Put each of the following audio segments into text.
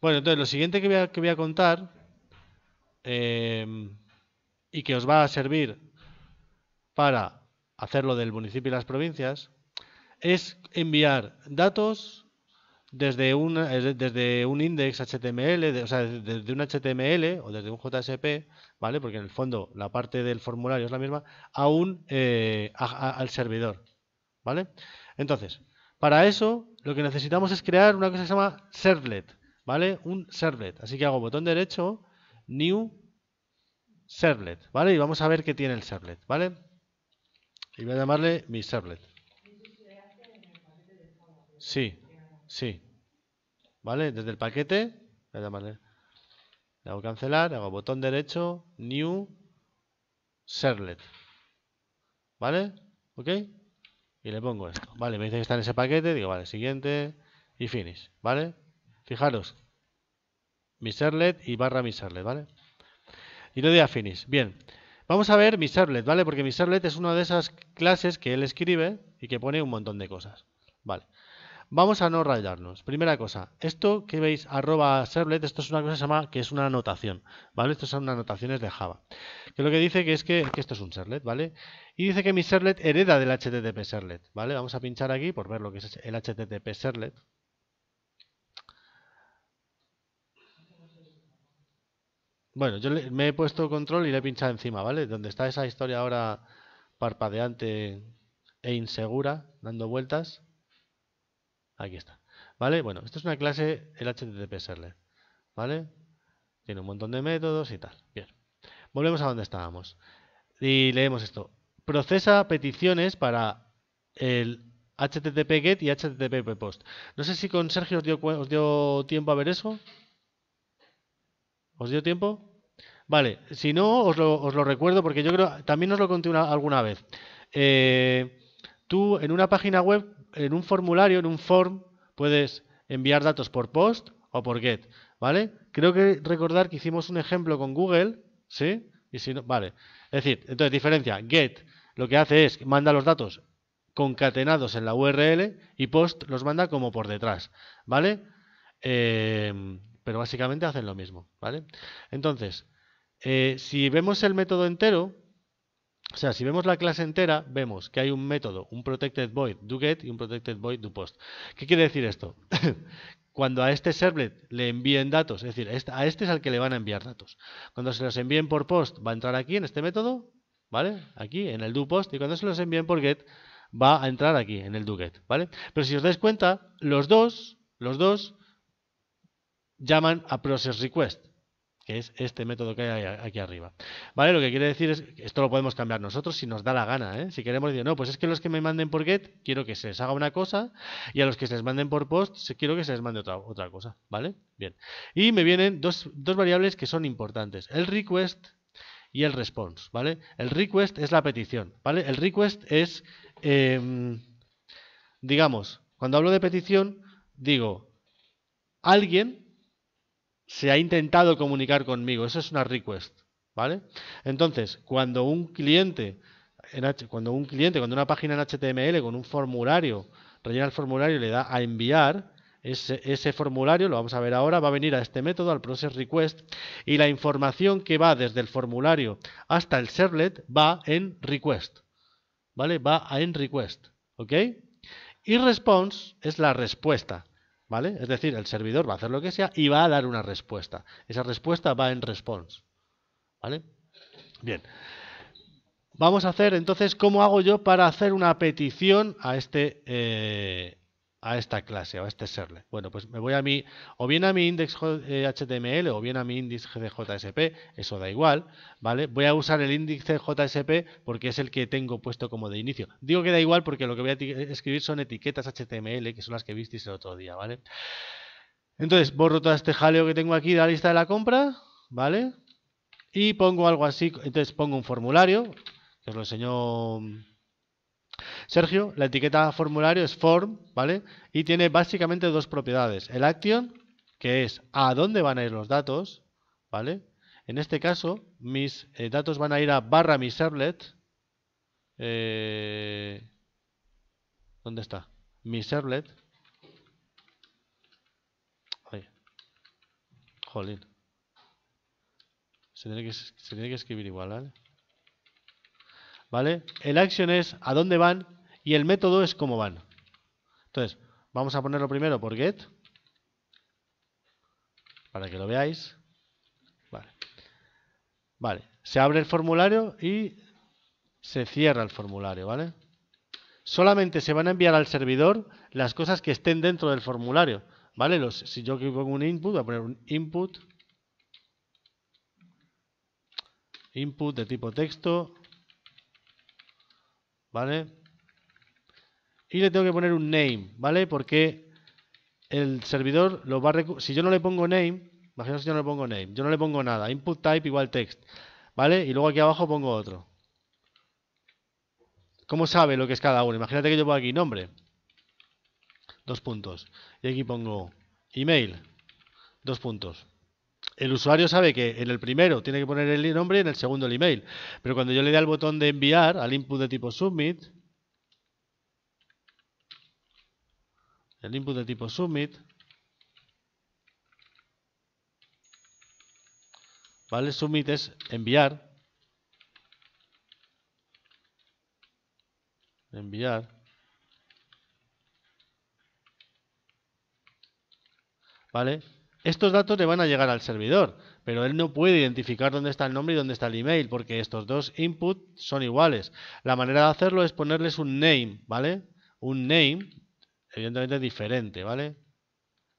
Bueno, entonces lo siguiente que voy a, contar em, y que os va a servir para hacer lo del municipio y las provincias es enviar datos desde un, desde un index HTML, o sea, desde un HTML o desde un JSP, ¿vale? Porque en el fondo la parte del formulario es la misma, a un, eh, al servidor, ¿vale? Entonces, para eso lo que necesitamos es crear una cosa que se llama servlet, ¿vale? Un servlet. Así que hago botón derecho, new servlet, ¿vale? Y vamos a ver qué tiene el servlet, ¿vale? Y voy a llamarle mi servlet. Sí, sí. ¿Vale? Desde el paquete, voy a llamarle. Le hago cancelar, hago botón derecho, new servlet. ¿Vale? ¿Ok? Y le pongo esto. Vale, me dice que está en ese paquete, digo, vale, siguiente y finish, ¿vale? Fijaros. servlet y barra miserlet, ¿vale? Y le doy a finish. Bien. Vamos a ver miserlet, ¿vale? Porque servlet es una de esas clases que él escribe y que pone un montón de cosas. Vale. Vamos a no rayarnos. Primera cosa, esto que veis, arroba servlet, esto es una cosa que se llama, que es una anotación, ¿vale? Estas son anotaciones de Java. Que lo que dice que es que, esto es un servlet, ¿vale? Y dice que mi servlet hereda del HTTP servlet, ¿vale? Vamos a pinchar aquí por ver lo que es el HTTP servlet, Bueno, yo me he puesto control y le he pinchado encima, ¿vale? Donde está esa historia ahora parpadeante e insegura, dando vueltas. Aquí está. ¿Vale? Bueno, esto es una clase, el HTTP server. ¿Vale? Tiene un montón de métodos y tal. Bien. Volvemos a donde estábamos. Y leemos esto. Procesa peticiones para el HTTP GET y HTTP POST. No sé si con Sergio dio, os dio tiempo a ver eso. ¿Os dio tiempo? Vale, si no, os lo, recuerdo porque yo creo, también os lo conté alguna vez. Eh, tú en una página web, en un formulario, en un form, puedes enviar datos por post o por get, ¿vale? Creo que recordar que hicimos un ejemplo con Google, ¿sí? Y si no, vale. Es decir, entonces diferencia, get lo que hace es manda los datos concatenados en la URL y post los manda como por detrás, ¿vale? Eh, pero básicamente hacen lo mismo, ¿vale? Entonces, eh, si vemos el método entero, o sea, si vemos la clase entera, vemos que hay un método, un protected void doGet y un protected void doPost. ¿Qué quiere decir esto? Cuando a este servlet le envíen datos, es decir, este, a este es al que le van a enviar datos. Cuando se los envíen por post, va a entrar aquí en este método, ¿vale? Aquí, en el doPost, y cuando se los envíen por get, va a entrar aquí, en el doGet, ¿vale? Pero si os dais cuenta, los dos, los dos llaman a process request, que es este método que hay aquí arriba. ¿Vale? Lo que quiere decir es que esto lo podemos cambiar nosotros si nos da la gana. ¿eh? Si queremos decir, no, pues es que los que me manden por get quiero que se les haga una cosa y a los que se les manden por post quiero que se les mande otra, otra cosa. ¿Vale? Bien. Y me vienen dos, dos variables que son importantes. El request y el response, ¿vale? El request es la petición, ¿vale? El request es, em, digamos, cuando hablo de petición, digo, alguien se ha intentado comunicar conmigo. Eso es una request, ¿vale? Entonces, cuando un cliente, cuando un cliente, cuando una página en HTML con un formulario, rellena el formulario y le da a enviar, ese, formulario, lo vamos a ver ahora, va a venir a este método, al process request, y la información que va desde el formulario hasta el servlet va en request, ¿vale? Va a en request, ¿ok? Y response es la respuesta, ¿Vale? Es decir, el servidor va a hacer lo que sea y va a dar una respuesta. Esa respuesta va en response. ¿Vale? Bien. Vamos a hacer entonces cómo hago yo para hacer una petición a este, eh, a esta clase o a este serle. Bueno, pues me voy a mi, o bien a mi index HTML eh, o bien a mi índice de JSP, eso da igual, ¿vale? Voy a usar el índice JSP porque es el que tengo puesto como de inicio. Digo que da igual porque lo que voy a eh, escribir son etiquetas HTML, que son las que visteis el otro día, ¿vale? Entonces, borro todo este jaleo que tengo aquí de la lista de la compra, ¿vale? Y pongo algo así, entonces pongo un formulario, que os lo enseñó Sergio, la etiqueta formulario es form, ¿vale? Y tiene básicamente dos propiedades. El action, que es a dónde van a ir los datos, ¿vale? En este caso, mis eh, datos van a ir a barra mi servlet. Eh, ¿Dónde está? Mi servlet. Jolín. tiene, que, se tiene que escribir igual, ¿vale? ¿Vale? El action es a dónde van y el método es como van. Entonces, vamos a ponerlo primero por get, para que lo veáis. Vale. se abre el formulario y se cierra el formulario, ¿vale? Solamente se van a enviar al servidor las cosas que estén dentro del formulario, ¿vale? Los, si yo pongo un input, voy a poner un input, input de tipo texto, ¿vale? y le tengo que poner un name, ¿vale? Porque el servidor lo va a Si yo no le pongo name, imaginaos si yo no le pongo name, yo no le pongo nada, input type igual text, ¿vale? Y luego aquí abajo pongo otro. ¿Cómo sabe lo que es cada uno? Imagínate que yo pongo aquí nombre, dos puntos, y aquí pongo email, dos puntos. El usuario sabe que en el primero tiene que poner el nombre y en el segundo el email. Pero cuando yo le dé al botón de enviar, al input de tipo submit, el input de tipo submit, ¿vale? Submit es enviar, enviar, ¿vale? Estos datos le van a llegar al servidor, pero él no puede identificar dónde está el nombre y dónde está el email, porque estos dos inputs son iguales. La manera de hacerlo es ponerles un name, ¿vale? Un name, evidentemente diferente, ¿vale?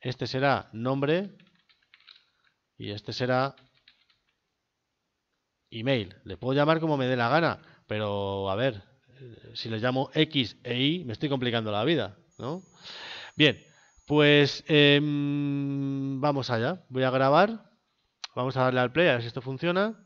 Este será nombre y este será email. Le puedo llamar como me dé la gana, pero a ver, eh, si le llamo X e Y, me estoy complicando la vida, ¿no? Bien, pues em, vamos allá. Voy a grabar. Vamos a darle al play a ver si esto funciona.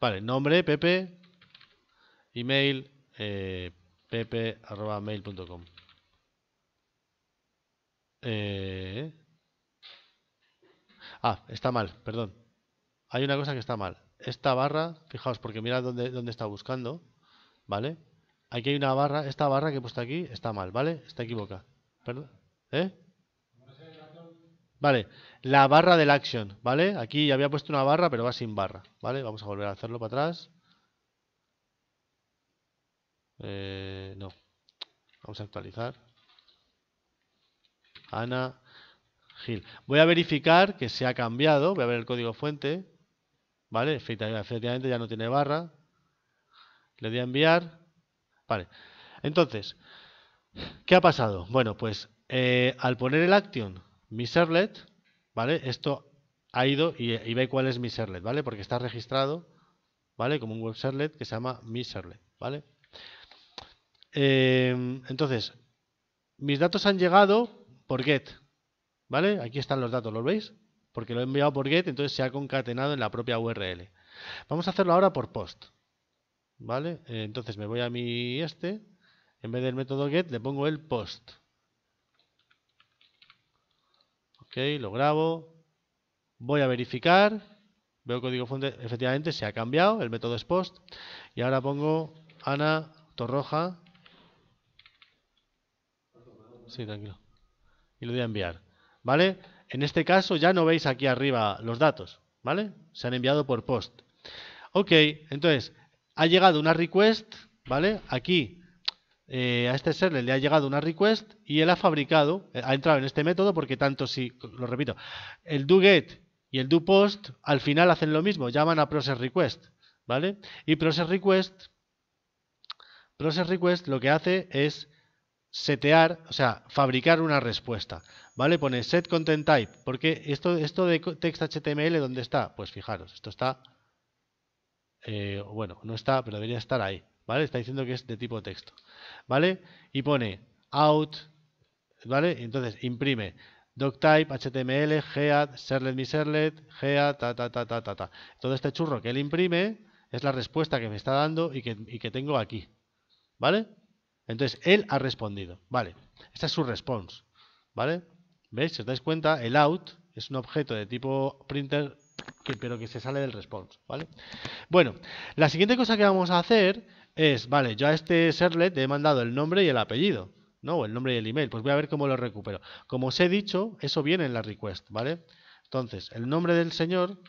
Vale, nombre, pepe, email, eh, pepe.mail.com. Eh... Ah, está mal, perdón. Hay una cosa que está mal. Esta barra, fijaos, porque mirad dónde, dónde está buscando, ¿vale? Aquí hay una barra, esta barra que he puesto aquí está mal, ¿vale? Está equivocada. ¿Perdón? ¿Eh? Vale, la barra del action, ¿vale? Aquí ya había puesto una barra, pero va sin barra, ¿vale? Vamos a volver a hacerlo para atrás. Eh, no. Vamos a actualizar. Ana Gil. Voy a verificar que se ha cambiado. Voy a ver el código fuente. ¿Vale? Efectivamente ya no tiene barra. Le doy a enviar. Vale. Entonces, ¿qué ha pasado? Bueno, pues eh, al poner el action mi servlet, ¿vale? Esto ha ido y, ve cuál es mi servlet, ¿vale? Porque está registrado, ¿vale? Como un web servlet que se llama mi servlet, ¿vale? Eh, entonces, mis datos han llegado por get, ¿vale? Aquí están los datos, ¿los veis? Porque lo he enviado por get, entonces se ha concatenado en la propia URL. Vamos a hacerlo ahora por post, ¿vale? Eh, entonces me voy a mi este, en vez del método get le pongo el post, Ok, lo grabo. Voy a verificar. Veo código fuente, efectivamente se ha cambiado, el método es post. Y ahora pongo Ana Torroja. Sí, tranquilo. Y lo voy a enviar. ¿Vale? En este caso ya no veis aquí arriba los datos, ¿vale? Se han enviado por post. Ok, entonces, ha llegado una request, ¿vale? Aquí eh, a este server le ha llegado una request y él ha fabricado, eh, ha entrado en este método porque tanto si, lo repito, el doGet y el post al final hacen lo mismo, llaman a process request, ¿vale? Y process request, process request lo que hace es setear, o sea, fabricar una respuesta, ¿vale? Pone set content type, porque esto, esto de text HTML, ¿dónde está? Pues fijaros, esto está, eh, bueno, no está, pero debería estar ahí. ¿vale? Está diciendo que es de tipo texto, ¿vale? Y pone out, ¿vale? Entonces imprime doctype, HTML, head, serlet mi serlet, ta, ta, ta, ta, ta, ta. Todo este churro que él imprime es la respuesta que me está dando y que, tengo aquí, ¿vale? Entonces él ha respondido, ¿vale? Esta es su response, ¿vale? ¿Veis? Si os dais cuenta, el out es un objeto de tipo printer, pero que se sale del response, ¿vale? Bueno, la siguiente cosa que vamos a hacer es, vale, yo a este serlet le he mandado el nombre y el apellido, ¿no? O el nombre y el email. Pues voy a ver cómo lo recupero. Como os he dicho, eso viene en la request, ¿vale? Entonces, el nombre del señor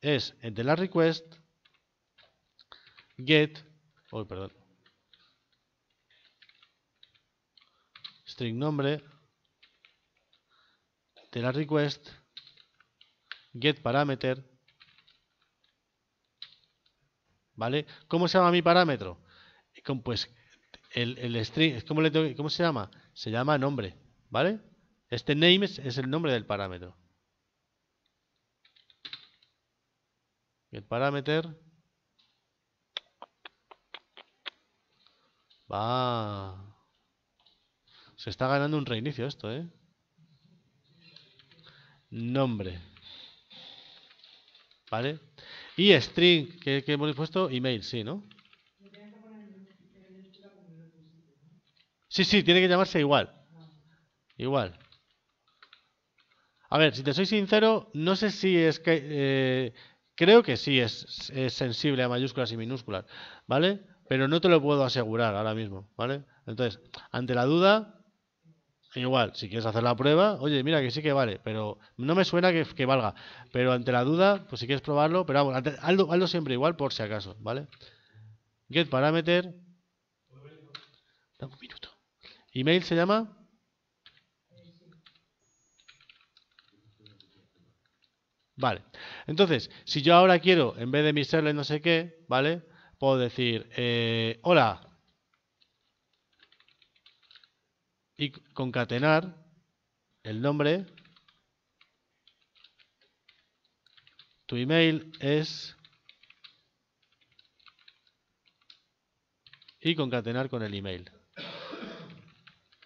es el de la request get, uy, perdón, string nombre de la request get parameter ¿Vale? ¿Cómo se llama mi parámetro? Pues el, string, ¿cómo, se llama? Se llama nombre, ¿vale? Este name es, el nombre del parámetro. El parámetro va... Se está ganando un reinicio esto, ¿eh? Nombre. ¿Vale? Y string, que, hemos puesto email, sí, ¿no? Sí, sí, tiene que llamarse igual. Igual. A ver, si te soy sincero, no sé si es que... Eh, creo que sí es, sensible a mayúsculas y minúsculas, ¿vale? Pero no te lo puedo asegurar ahora mismo, ¿vale? Entonces, ante la duda, igual, si quieres hacer la prueba, oye, mira que sí que vale, pero no me suena que, valga. Pero ante la duda, pues si quieres probarlo, pero vamos, hazlo, siempre igual por si acaso, ¿vale? Get parameter. Dame un minuto. Email se llama. Vale. Entonces, si yo ahora quiero, en vez de mi no sé qué, ¿vale? Puedo decir, eh, hola, y concatenar el nombre. Tu email es y concatenar con el email.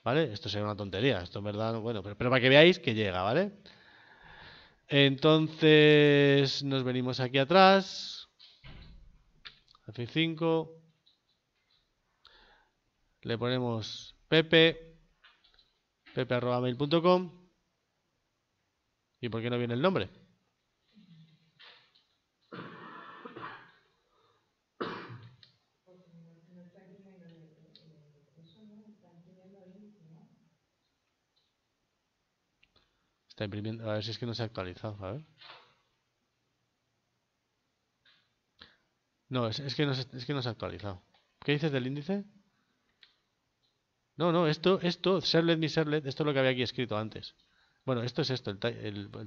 ¿Vale? Esto sería una tontería, esto en verdad, bueno, pero, para que veáis que llega, ¿vale? Entonces nos venimos aquí atrás. F5. Le ponemos Pepe pepe.mail.com ¿Y por qué no viene el nombre? Está imprimiendo. A ver si es que no se ha actualizado. A ver. No, es, es que, no se, es que no se ha actualizado. ¿Qué dices del índice? No, no, esto, esto, serlet mi serlet, esto es lo que había aquí escrito antes. Bueno, esto es esto, el, el, o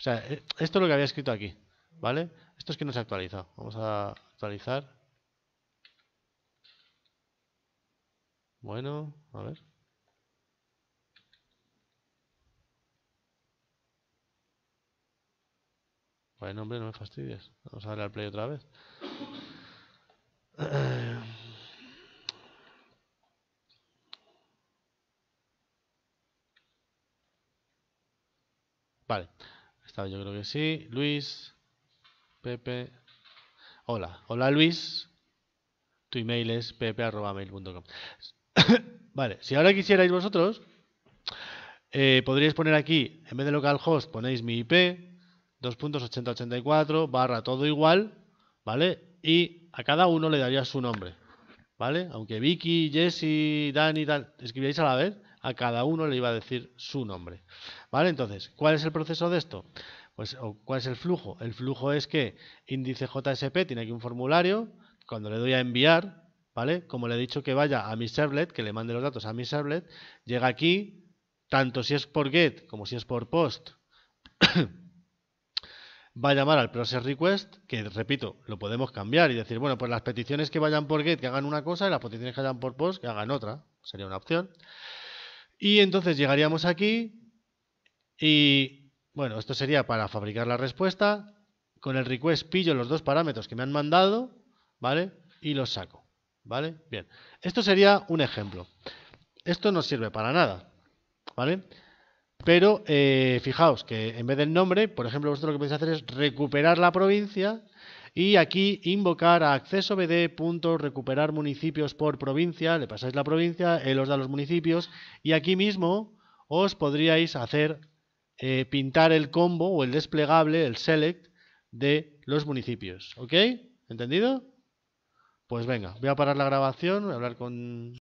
sea, eh, esto es lo que había escrito aquí, ¿vale? Esto es que no se actualiza. Vamos a actualizar. Bueno, a ver. Bueno, hombre, no me fastidies. Vamos a darle al play otra vez. Vale. yo creo que sí. Luis. Pepe. Hola. Hola Luis. Tu email es pepe.mail.com. vale. Si ahora quisierais vosotros, eh, podríais poner aquí, en vez de localhost, ponéis mi IP, 2.8084, barra todo igual, ¿vale? Y a cada uno le daría su nombre, ¿vale? Aunque Vicky, Jesse, Dani, tal, escribíais a la vez, a cada uno le iba a decir su nombre. ¿Vale? Entonces, ¿cuál es el proceso de esto? Pues, o ¿cuál es el flujo? El flujo es que índice JSP tiene aquí un formulario, cuando le doy a enviar, ¿vale? Como le he dicho que vaya a mi servlet, que le mande los datos a mi servlet, llega aquí, tanto si es por get como si es por post, va a llamar al process request, que repito, lo podemos cambiar y decir, bueno, pues las peticiones que vayan por get que hagan una cosa y las peticiones que vayan por post que hagan otra, sería una opción. Y entonces llegaríamos aquí y, bueno, esto sería para fabricar la respuesta. Con el request pillo los dos parámetros que me han mandado, ¿vale? Y los saco, ¿vale? Bien, esto sería un ejemplo. Esto no sirve para nada, ¿vale? Pero eh, fijaos que en vez del nombre, por ejemplo, vosotros lo que podéis hacer es recuperar la provincia y aquí invocar a acceso recuperar municipios por provincia, le pasáis la provincia, él os da los municipios y aquí mismo os podríais hacer eh, pintar el combo o el desplegable, el select de los municipios, ¿ok? ¿Entendido? Pues venga, voy a parar la grabación, voy a hablar con...